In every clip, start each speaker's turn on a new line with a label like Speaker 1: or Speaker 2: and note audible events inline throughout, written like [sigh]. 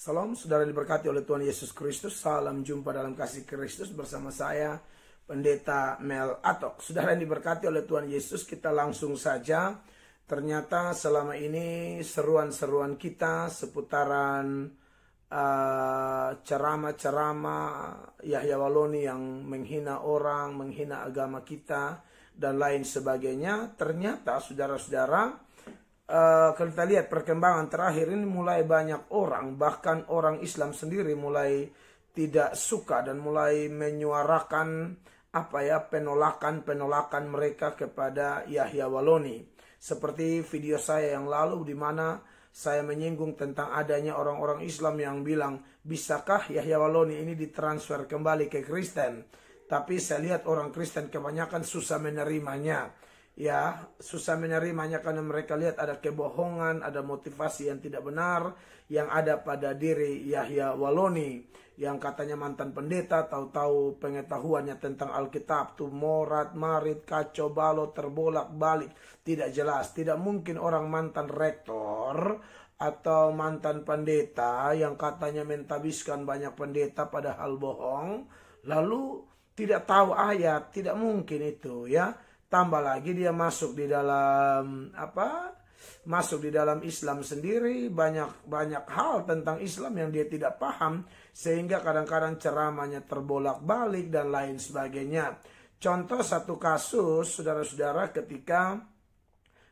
Speaker 1: Salam saudara diberkati oleh Tuhan Yesus Kristus. Salam jumpa dalam kasih Kristus bersama saya Pendeta Mel Atok. Saudara yang diberkati oleh Tuhan Yesus, kita langsung saja. Ternyata selama ini seruan-seruan kita seputaran uh, ceramah-ceramah Yahya Waloni yang menghina orang, menghina agama kita dan lain sebagainya. Ternyata saudara-saudara Eh, kalau kita lihat perkembangan terakhir ini mulai banyak orang bahkan orang Islam sendiri mulai tidak suka dan mulai menyuarakan apa ya penolakan-penolakan mereka kepada Yahya Waloni seperti video saya yang lalu di mana saya menyinggung tentang adanya orang-orang Islam yang bilang bisakah Yahya Waloni ini ditransfer kembali ke Kristen tapi saya lihat orang Kristen kebanyakan susah menerimanya ya susah menerimanya karena mereka lihat ada kebohongan, ada motivasi yang tidak benar yang ada pada diri Yahya Waloni yang katanya mantan pendeta tahu-tahu pengetahuannya tentang Alkitab tuh morat marit kacau balo, terbolak balik tidak jelas tidak mungkin orang mantan rektor atau mantan pendeta yang katanya mentabiskan banyak pendeta padahal bohong lalu tidak tahu ayat tidak mungkin itu ya tambah lagi dia masuk di dalam apa masuk di dalam Islam sendiri banyak banyak hal tentang Islam yang dia tidak paham sehingga kadang-kadang ceramahnya terbolak-balik dan lain sebagainya. Contoh satu kasus saudara-saudara ketika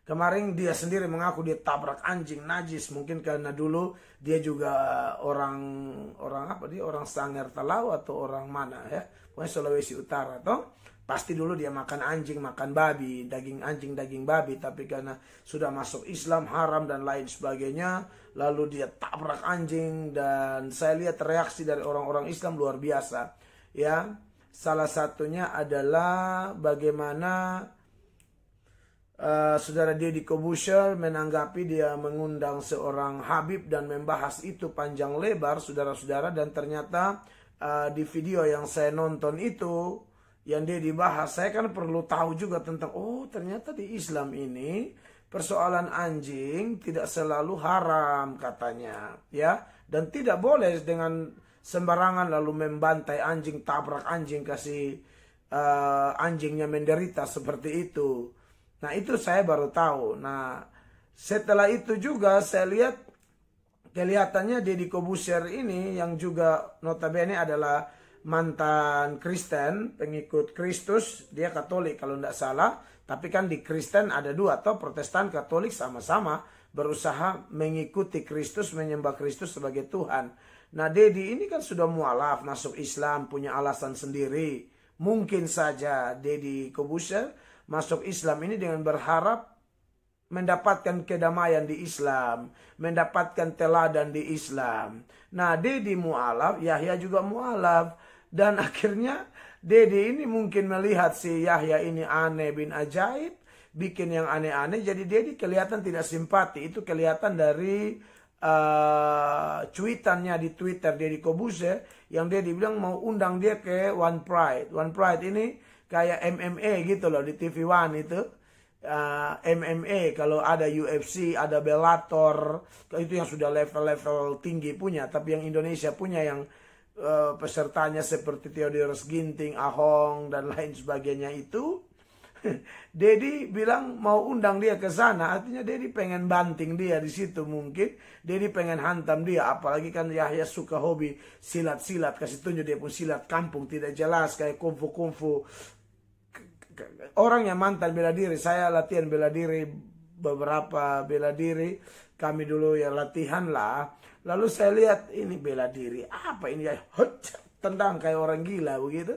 Speaker 1: Kemarin dia sendiri mengaku dia tabrak anjing najis mungkin karena dulu dia juga orang orang apa dia orang Sanger Talau atau orang mana ya pokoknya Sulawesi Utara atau Pasti dulu dia makan anjing, makan babi, daging anjing, daging babi. Tapi karena sudah masuk Islam, haram, dan lain sebagainya. Lalu dia tabrak anjing. Dan saya lihat reaksi dari orang-orang Islam luar biasa. Ya, salah satunya adalah bagaimana uh, saudara di Kobusher menanggapi dia mengundang seorang Habib dan membahas itu panjang lebar, saudara-saudara. Dan ternyata uh, di video yang saya nonton itu yang dia dibahas. Saya kan perlu tahu juga tentang, oh ternyata di Islam ini persoalan anjing tidak selalu haram katanya. ya Dan tidak boleh dengan sembarangan lalu membantai anjing, tabrak anjing, kasih uh, anjingnya menderita seperti itu. Nah itu saya baru tahu. Nah setelah itu juga saya lihat kelihatannya Deddy Kobusier ini yang juga notabene adalah mantan Kristen, pengikut Kristus, dia Katolik kalau tidak salah. Tapi kan di Kristen ada dua, atau Protestan Katolik sama-sama berusaha mengikuti Kristus, menyembah Kristus sebagai Tuhan. Nah Dedi ini kan sudah mualaf masuk Islam, punya alasan sendiri. Mungkin saja Dedi Kobusel masuk Islam ini dengan berharap mendapatkan kedamaian di Islam, mendapatkan teladan di Islam. Nah, Dedi mualaf, Yahya juga mualaf. Dan [laughs] akhirnya Dede ini mungkin melihat si Yahya ini aneh bin ajaib. Bikin yang aneh-aneh. Jadi Dede kelihatan tidak simpati. Itu kelihatan dari uh, cuitannya di Twitter Dede Kobuse. Yang Dede bilang mau undang dia ke One Pride. One Pride ini kayak MMA gitu loh di TV One itu. Uh, eh, MMA kalau ada UFC ada Bellator itu yang sudah level-level tinggi punya tapi yang Indonesia punya yang Eh, pesertanya seperti Theodorus Ginting, Ahong dan lain sebagainya itu [laughs] Dedi bilang mau undang dia ke sana, artinya Dedi pengen banting dia di situ mungkin. Dedi pengen hantam dia, apalagi kan Yahya suka hobi silat-silat, kasih tunjuk dia pun silat kampung tidak jelas kayak kungfu-kungfu. Orang yang mantan bela diri, saya latihan bela diri beberapa bela diri kami dulu ya latihan lah. Lalu saya lihat ini bela diri. Apa ini ya? Tendang kayak orang gila begitu.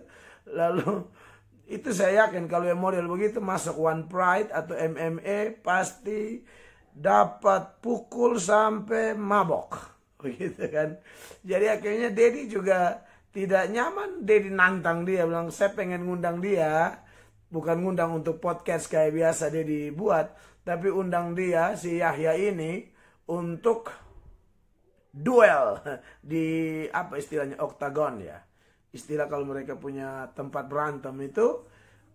Speaker 1: Lalu [laughs] itu saya yakin kalau yang model begitu masuk One Pride atau MMA pasti dapat pukul sampai mabok. [laughs] Begitu kan. Jadi akhirnya Dedi juga tidak nyaman. Dedi nantang dia bilang saya pengen ngundang dia bukan ngundang untuk podcast kayak biasa dia dibuat, tapi undang dia si Yahya ini untuk duel di apa istilahnya oktagon ya. Istilah kalau mereka punya tempat berantem itu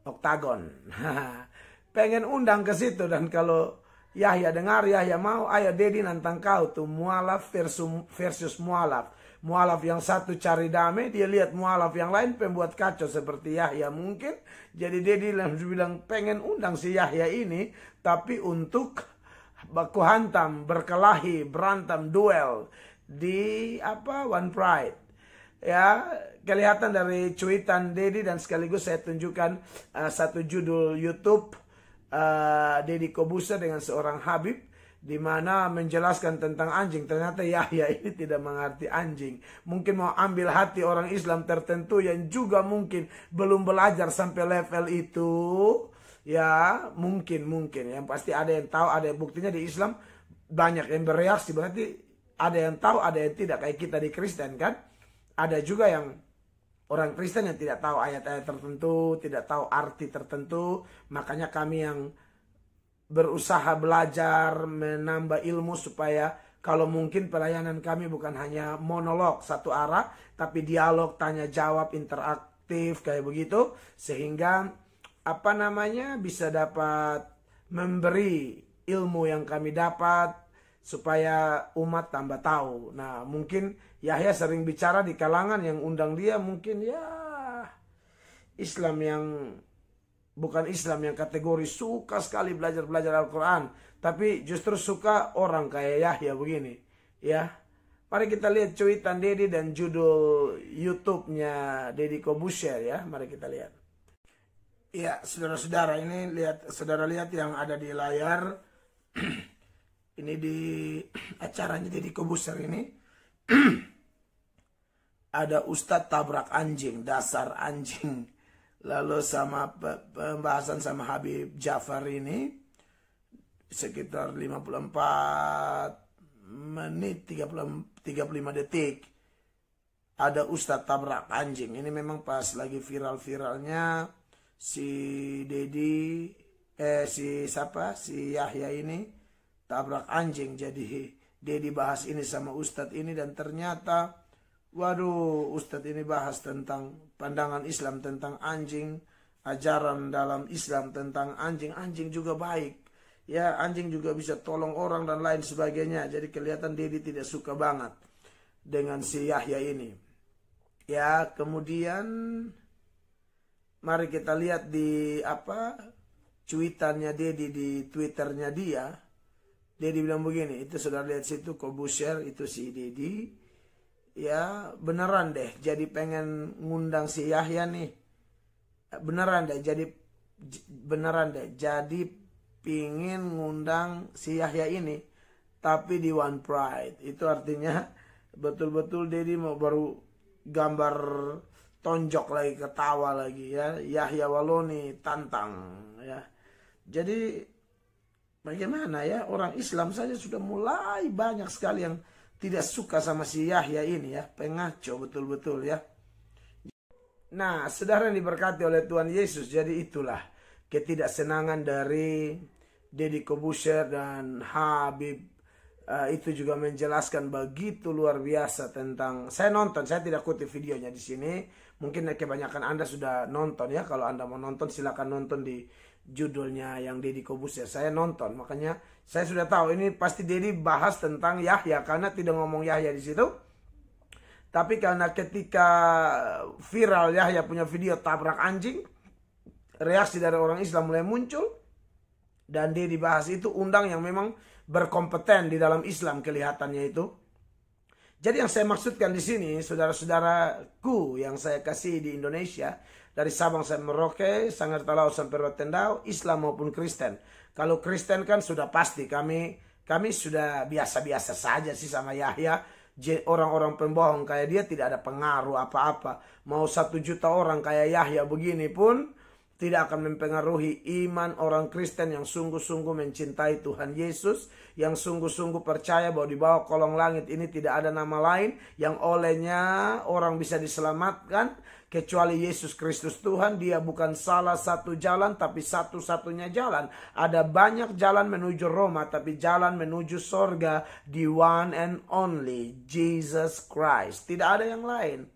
Speaker 1: oktagon. [laughs] Pengen undang ke situ dan kalau Yahya dengar Yahya mau, ayo Dedi nantang kau tuh mualaf versus versus mualaf Mualaf yang satu cari damai, dia lihat mualaf yang lain pembuat kacau seperti Yahya mungkin. Jadi dia bilang pengen undang si Yahya ini, tapi untuk baku hantam, berkelahi, berantem, duel di apa One Pride. Ya, kelihatan dari cuitan Dedi dan sekaligus saya tunjukkan uh, satu judul YouTube uh, Dedi Kobusa dengan seorang Habib di mana menjelaskan tentang anjing ternyata Yahya ini tidak mengerti anjing mungkin mau ambil hati orang Islam tertentu yang juga mungkin belum belajar sampai level itu ya mungkin mungkin yang pasti ada yang tahu ada yang buktinya di Islam banyak yang bereaksi berarti ada yang tahu ada yang tidak kayak kita di Kristen kan ada juga yang orang Kristen yang tidak tahu ayat-ayat tertentu tidak tahu arti tertentu makanya kami yang berusaha belajar menambah ilmu supaya kalau mungkin pelayanan kami bukan hanya monolog satu arah tapi dialog tanya jawab interaktif kayak begitu sehingga apa namanya bisa dapat memberi ilmu yang kami dapat supaya umat tambah tahu. Nah, mungkin Yahya sering bicara di kalangan yang undang dia mungkin ya Islam yang bukan Islam yang kategori suka sekali belajar-belajar Al-Quran. Tapi justru suka orang kayak Yahya begini. Ya. Mari kita lihat cuitan Dedi dan judul YouTube-nya Dedi Kobusher ya. Mari kita lihat. Ya, saudara-saudara ini lihat saudara lihat yang ada di layar [clears throat] ini di [clears throat] acaranya Dedi Kobusher ini [clears throat] ada Ustadz tabrak anjing dasar anjing lalu sama pembahasan sama Habib Jafar ini sekitar 54 menit 30, 35 detik ada Ustadz tabrak anjing ini memang pas lagi viral-viralnya si Dedi eh si siapa si Yahya ini tabrak anjing jadi Dedi bahas ini sama Ustadz ini dan ternyata Waduh, Ustadz ini bahas tentang pandangan Islam tentang anjing, ajaran dalam Islam tentang anjing. Anjing juga baik. Ya, anjing juga bisa tolong orang dan lain sebagainya. Jadi kelihatan Dedi tidak suka banget dengan si Yahya ini. Ya, kemudian mari kita lihat di apa cuitannya Dedi di Twitternya dia. Dedi bilang begini, itu sudah lihat situ share itu si Dedi ya beneran deh jadi pengen ngundang si Yahya nih eh, beneran deh jadi beneran deh jadi pingin ngundang si Yahya ini tapi di One Pride itu artinya [laughs] betul-betul Dedi mau baru gambar tonjok lagi ketawa lagi ya Yahya Waloni tantang ya jadi bagaimana ya orang Islam saja sudah mulai banyak sekali yang tidak suka sama si Yahya ini ya, pengaco betul-betul ya. Nah, saudara yang diberkati oleh Tuhan Yesus, jadi itulah ketidaksenangan dari Deddy Kobusher dan Habib uh, itu juga menjelaskan begitu luar biasa tentang saya nonton saya tidak kutip videonya di sini mungkin kebanyakan anda sudah nonton ya kalau anda mau nonton silahkan nonton di judulnya yang Deddy ya saya nonton makanya saya sudah tahu ini pasti Deddy bahas tentang Yahya karena tidak ngomong Yahya di situ tapi karena ketika eh, viral Yahya punya video tabrak anjing reaksi dari orang Islam mulai muncul dan Deddy bahas itu undang yang memang berkompeten di dalam Islam kelihatannya itu jadi yang saya maksudkan di sini saudara-saudaraku yang saya kasih di Indonesia dari Sabang sampai Merauke, Talau sampai Rotendau, Islam maupun Kristen. Kalau Kristen kan sudah pasti kami kami sudah biasa-biasa saja sih sama Yahya. Orang-orang pembohong kayak dia tidak ada pengaruh apa-apa. Mau satu juta orang kayak Yahya begini pun tidak akan mempengaruhi iman orang Kristen yang sungguh-sungguh mencintai Tuhan Yesus, yang sungguh-sungguh percaya bahwa di bawah kolong langit ini tidak ada nama lain yang olehnya orang bisa diselamatkan Kecuali Yesus Kristus Tuhan, dia bukan salah satu jalan, tapi satu-satunya jalan. Ada banyak jalan menuju Roma, tapi jalan menuju sorga di one and only Jesus Christ. Tidak ada yang lain.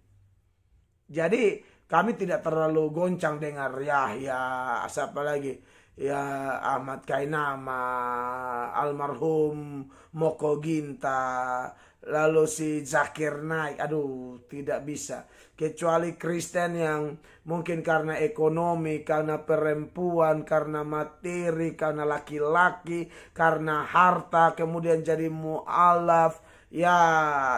Speaker 1: Jadi kami tidak terlalu goncang dengar Yahya, ya, siapa lagi? ya Ahmad Kainama, almarhum Moko Ginta, lalu si Zakir naik aduh tidak bisa kecuali Kristen yang mungkin karena ekonomi karena perempuan karena materi karena laki-laki karena harta kemudian jadi mualaf ya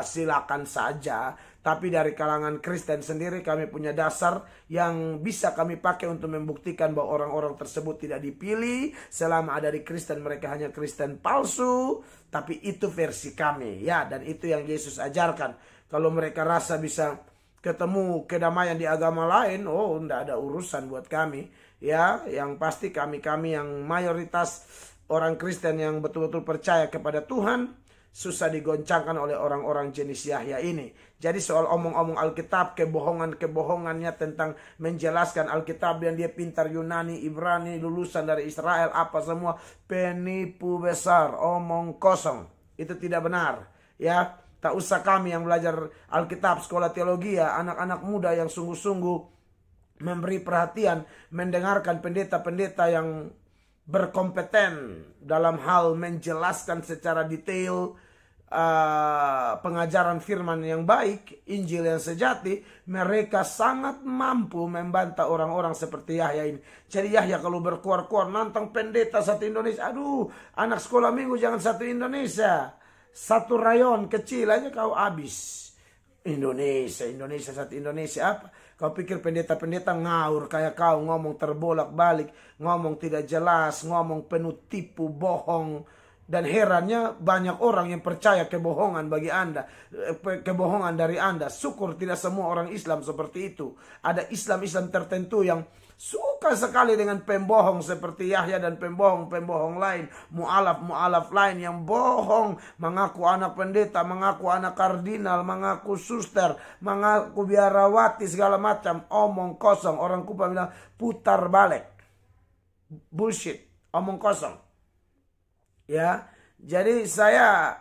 Speaker 1: silakan saja tapi dari kalangan Kristen sendiri kami punya dasar yang bisa kami pakai untuk membuktikan bahwa orang-orang tersebut tidak dipilih. Selama ada di Kristen mereka hanya Kristen palsu. Tapi itu versi kami ya dan itu yang Yesus ajarkan. Kalau mereka rasa bisa ketemu kedamaian di agama lain, oh tidak ada urusan buat kami. Ya, yang pasti kami-kami yang mayoritas orang Kristen yang betul-betul percaya kepada Tuhan, susah digoncangkan oleh orang-orang jenis Yahya ini. Jadi soal omong-omong Alkitab, kebohongan-kebohongannya tentang menjelaskan Alkitab yang dia pintar Yunani, Ibrani, lulusan dari Israel, apa semua penipu besar, omong kosong. Itu tidak benar, ya. Tak usah kami yang belajar Alkitab, sekolah teologi, ya, anak-anak muda yang sungguh-sungguh memberi perhatian, mendengarkan pendeta-pendeta yang berkompeten dalam hal menjelaskan secara detail uh, pengajaran firman yang baik, Injil yang sejati, mereka sangat mampu membantah orang-orang seperti Yahya ini. Jadi Yahya kalau berkuar-kuar nantang pendeta satu Indonesia, aduh anak sekolah minggu jangan satu Indonesia. Satu rayon kecil aja kau habis. Indonesia, Indonesia, satu Indonesia apa? Kau pikir pendeta-pendeta ngaur kayak kau ngomong terbolak-balik, ngomong tidak jelas, ngomong penuh tipu, bohong. Dan herannya banyak orang yang percaya kebohongan bagi Anda, eh, kebohongan dari Anda. Syukur tidak semua orang Islam seperti itu. Ada Islam-Islam tertentu yang Suka sekali dengan pembohong seperti Yahya dan pembohong-pembohong lain. Mu'alaf-mu'alaf lain yang bohong. Mengaku anak pendeta, mengaku anak kardinal, mengaku suster, mengaku biarawati segala macam. Omong kosong. Orang Kupa bilang putar balik. Bullshit. Omong kosong. Ya. Jadi saya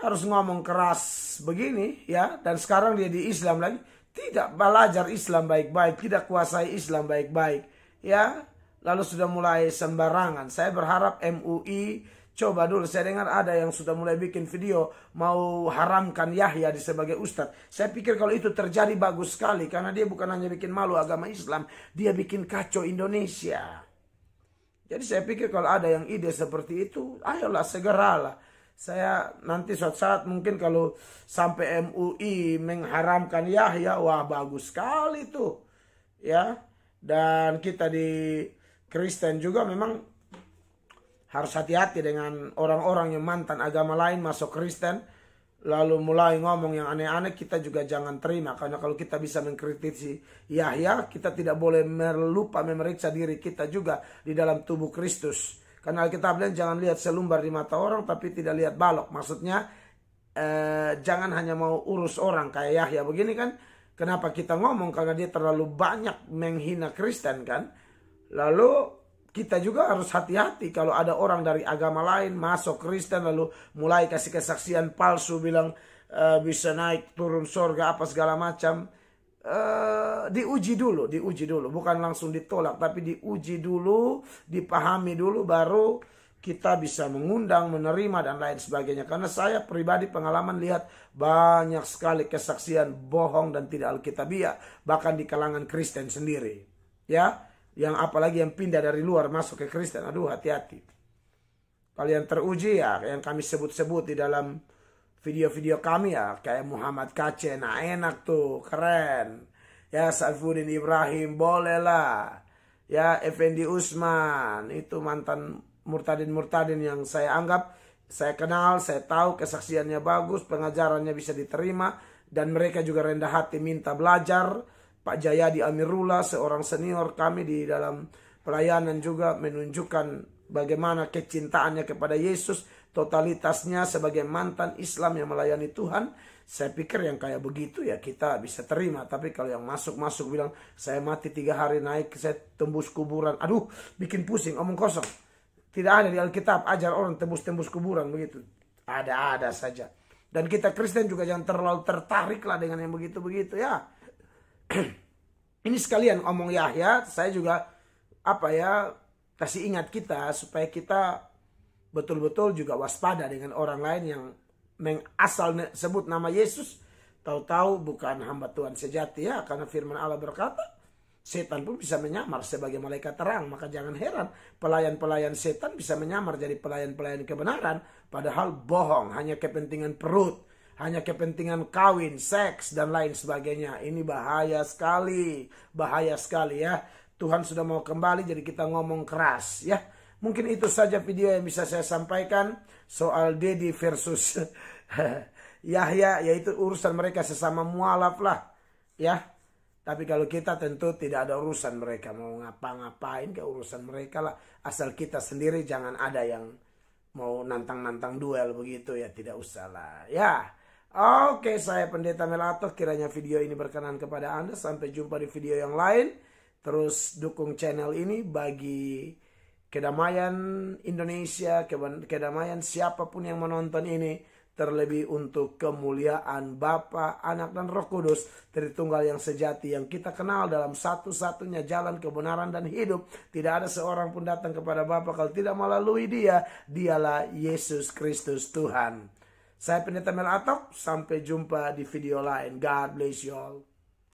Speaker 1: harus ngomong keras begini ya. Dan sekarang dia di Islam lagi tidak belajar Islam baik-baik, tidak kuasai Islam baik-baik, ya. Lalu sudah mulai sembarangan. Saya berharap MUI coba dulu saya dengar ada yang sudah mulai bikin video mau haramkan Yahya di sebagai ustadz. Saya pikir kalau itu terjadi bagus sekali karena dia bukan hanya bikin malu agama Islam, dia bikin kacau Indonesia. Jadi saya pikir kalau ada yang ide seperti itu, ayolah segeralah saya nanti suatu saat mungkin kalau sampai MUI mengharamkan Yahya wah bagus sekali tuh ya dan kita di Kristen juga memang harus hati-hati dengan orang-orang yang mantan agama lain masuk Kristen lalu mulai ngomong yang aneh-aneh kita juga jangan terima karena kalau kita bisa mengkritisi Yahya kita tidak boleh melupa memeriksa diri kita juga di dalam tubuh Kristus karena kita bilang jangan lihat selumbar di mata orang tapi tidak lihat balok. Maksudnya eh, jangan hanya mau urus orang kayak Yahya begini kan. Kenapa kita ngomong? Karena dia terlalu banyak menghina Kristen kan. Lalu kita juga harus hati-hati kalau ada orang dari agama lain masuk Kristen lalu mulai kasih kesaksian palsu bilang e, bisa naik turun surga apa segala macam Eh, diuji dulu, diuji dulu, bukan langsung ditolak, tapi diuji dulu, dipahami dulu, baru kita bisa mengundang, menerima, dan lain sebagainya. Karena saya pribadi pengalaman lihat banyak sekali kesaksian bohong dan tidak Alkitabiah, bahkan di kalangan Kristen sendiri. Ya, yang apalagi yang pindah dari luar masuk ke Kristen, aduh hati-hati. Kalian teruji ya, yang kami sebut-sebut di dalam video-video kami ya kayak Muhammad Kace nah enak tuh keren ya Saifuddin Ibrahim bolehlah ya Effendi Usman itu mantan murtadin murtadin yang saya anggap saya kenal saya tahu kesaksiannya bagus pengajarannya bisa diterima dan mereka juga rendah hati minta belajar Pak Jaya di Amirullah seorang senior kami di dalam pelayanan juga menunjukkan bagaimana kecintaannya kepada Yesus totalitasnya sebagai mantan Islam yang melayani Tuhan, saya pikir yang kayak begitu ya kita bisa terima. Tapi kalau yang masuk-masuk bilang, saya mati tiga hari naik, saya tembus kuburan. Aduh, bikin pusing, omong kosong. Tidak ada di Alkitab ajar orang tembus-tembus kuburan begitu. Ada-ada saja. Dan kita Kristen juga jangan terlalu tertarik lah dengan yang begitu-begitu ya. [clears throat] Ini sekalian omong Yahya, saya juga apa ya kasih ingat kita supaya kita betul-betul juga waspada dengan orang lain yang mengasal sebut nama Yesus tahu-tahu bukan hamba Tuhan sejati ya karena firman Allah berkata setan pun bisa menyamar sebagai malaikat terang maka jangan heran pelayan-pelayan setan bisa menyamar jadi pelayan-pelayan kebenaran padahal bohong hanya kepentingan perut hanya kepentingan kawin, seks dan lain sebagainya. Ini bahaya sekali, bahaya sekali ya. Tuhan sudah mau kembali jadi kita ngomong keras ya Mungkin itu saja video yang bisa saya sampaikan soal Dedi versus [laughs] Yahya yaitu urusan mereka sesama mualaf lah ya. Tapi kalau kita tentu tidak ada urusan mereka mau ngapa-ngapain ke urusan mereka lah asal kita sendiri jangan ada yang mau nantang-nantang duel begitu ya tidak usah lah ya. Oke saya Pendeta Melato kiranya video ini berkenan kepada Anda sampai jumpa di video yang lain. Terus dukung channel ini bagi kedamaian Indonesia, kedamaian siapapun yang menonton ini terlebih untuk kemuliaan Bapa, Anak dan Roh Kudus, Tritunggal yang sejati yang kita kenal dalam satu-satunya jalan kebenaran dan hidup. Tidak ada seorang pun datang kepada Bapa kalau tidak melalui Dia, dialah Yesus Kristus Tuhan. Saya Pendeta Mel Atok. sampai jumpa di video lain. God bless you all.